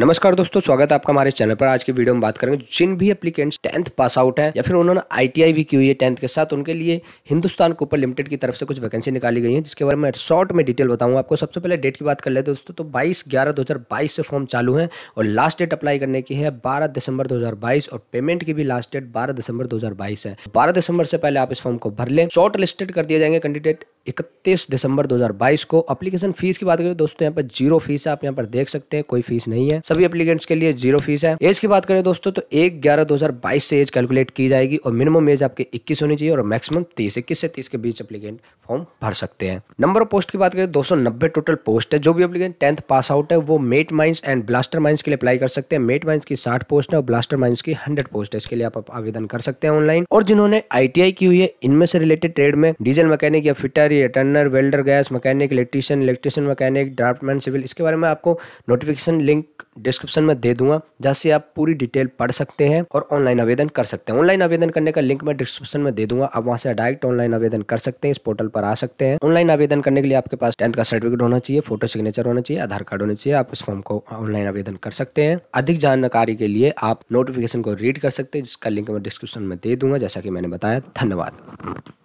नमस्कार दोस्तों स्वागत है आपका हमारे चैनल पर आज के वीडियो में बात करेंगे जिन भी एप्लीकेंट्स टेंथ पास आउट है या फिर उन्होंने आईटीआई भी की हुई है टेंथ के साथ उनके लिए हिंदुस्तान कूपर लिमिटेड की तरफ से कुछ वैकेंसी निकाली गई है जिसके बारे में शॉर्ट में डिटेल बताऊँ आपको सबसे पहले डेट की बात कर ले दोस्तों तो बाईस ग्यारह दो से फॉर्म चालू है और लास्ट डेट अप्लाई करने की है बारह दिसंबर दो और पेमेंट की भी लास्ट डेट बारह दिसंबर दो है बारह दिसंबर से पहले आप इस फॉर्म को भर लें शॉर्ट लिस्टेड कर दिए जाएंगे कैंडिडेट इकतीस दिसंबर 2022 को अप्लीकेशन फीस की बात करें तो दोस्तों यहाँ पर जीरो फीस है आप यहाँ पर देख सकते हैं कोई फीस नहीं है सभी एप्लीकेंट्स के लिए जीरो फीस है एज की बात करें दोस्तों तो एक ग्यारह दो हजार बाईस से एज कैलकुलेट की जाएगी और मिनिमम एज आपके इक्कीस होनी चाहिए और मैक्सिमम तीस इक्कीस से तीस के बीच अप्लीकेंट फॉर्म भर सकते हैं नंबर ऑफ पोस्ट की बात करें दो टोटल पोस्ट है जो भी अपलीकेंट टेंथ पास आउट है वो mate mines and blaster mines के लिए अप्लाई कर सकते हैं मेट माइंस की साठ पोस्ट है और ब्लास्टर माइंस की हंड्रेड पोस्ट है इसके लिए आप आवेदन कर सकते हैं ऑनलाइन और जिन्होंने आई की हुई है इनमें से रिलेटेड ट्रेड में डीजल मैकेनिक या fitter welder turner welder gas mechanic electrician electrician mechanic draftsman civil इसके बारे में आपको नोटिफिकेशन लिंक डिस्क्रिप्शन में दे दूंगा जहाँ से आप पूरी डिटेल पढ़ सकते हैं और ऑनलाइन आवेदन कर सकते हैं ऑनलाइन आवेदन करने का लिंक मैं डिस्क्रिप्शन में दे दूंगा आप वहाँ से डायरेक्ट ऑनलाइन आवेदन कर सकते हैं इस पोर्टल पर आ सकते हैं ऑनलाइन आवेदन करने के लिए आपके पास टेंथ का सर्टिफिकेट होना चाहिए फोटो सिग्नेचर होना चाहिए आधार कार्ड होना चाहिए आप इस फॉर्म को ऑनलाइन आवेदन कर सकते हैं अधिक जानकारी के लिए आप नोटिफिकेशन को रीड कर सकते हैं जिसका लिंक मैं डिस्क्रिप्शन में दे दूंगा जैसा कि मैंने बताया धन्यवाद